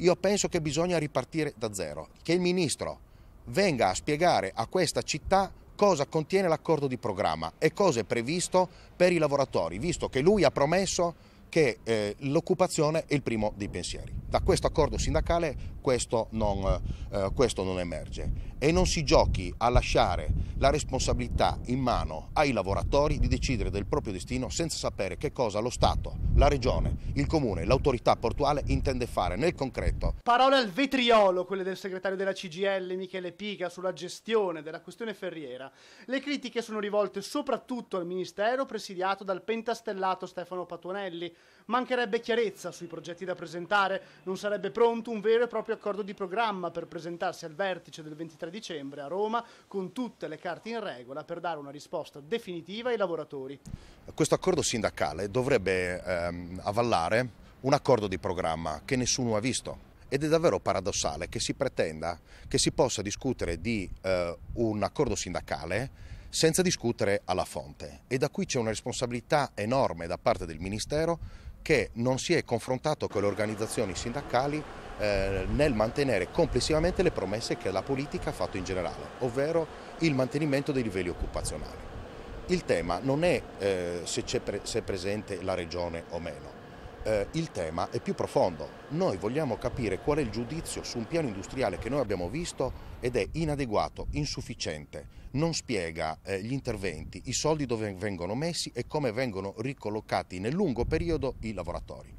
Io penso che bisogna ripartire da zero, che il Ministro venga a spiegare a questa città cosa contiene l'accordo di programma e cosa è previsto per i lavoratori, visto che lui ha promesso che eh, l'occupazione è il primo dei pensieri. Da questo accordo sindacale questo non, eh, questo non emerge. E non si giochi a lasciare la responsabilità in mano ai lavoratori di decidere del proprio destino senza sapere che cosa lo Stato, la Regione, il Comune, l'autorità portuale intende fare nel concreto. Parole al vetriolo, quelle del segretario della CGL Michele Piga sulla gestione della questione ferriera. Le critiche sono rivolte soprattutto al Ministero presidiato dal pentastellato Stefano Patuanelli. Mancherebbe chiarezza sui progetti da presentare, non sarebbe pronto un vero e proprio proprio accordo di programma per presentarsi al vertice del 23 dicembre a Roma con tutte le carte in regola per dare una risposta definitiva ai lavoratori. Questo accordo sindacale dovrebbe ehm, avallare un accordo di programma che nessuno ha visto. Ed è davvero paradossale che si pretenda che si possa discutere di eh, un accordo sindacale senza discutere alla fonte. E da qui c'è una responsabilità enorme da parte del Ministero che non si è confrontato con le organizzazioni sindacali eh, nel mantenere complessivamente le promesse che la politica ha fatto in generale, ovvero il mantenimento dei livelli occupazionali. Il tema non è eh, se, è pre se è presente la regione o meno, eh, il tema è più profondo. Noi vogliamo capire qual è il giudizio su un piano industriale che noi abbiamo visto ed è inadeguato, insufficiente, non spiega eh, gli interventi, i soldi dove vengono messi e come vengono ricollocati nel lungo periodo i lavoratori.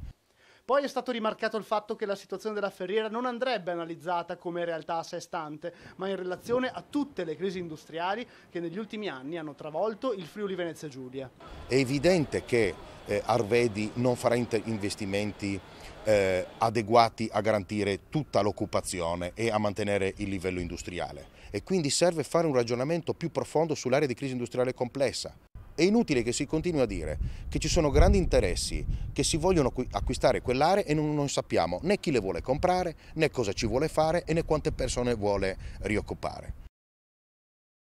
Poi è stato rimarcato il fatto che la situazione della ferriera non andrebbe analizzata come realtà a sé stante, ma in relazione a tutte le crisi industriali che negli ultimi anni hanno travolto il Friuli Venezia Giulia. È evidente che eh, Arvedi non farà investimenti eh, adeguati a garantire tutta l'occupazione e a mantenere il livello industriale e quindi serve fare un ragionamento più profondo sull'area di crisi industriale complessa. È inutile che si continui a dire che ci sono grandi interessi che si vogliono acquistare quell'area e non, non sappiamo né chi le vuole comprare, né cosa ci vuole fare e né quante persone vuole rioccupare.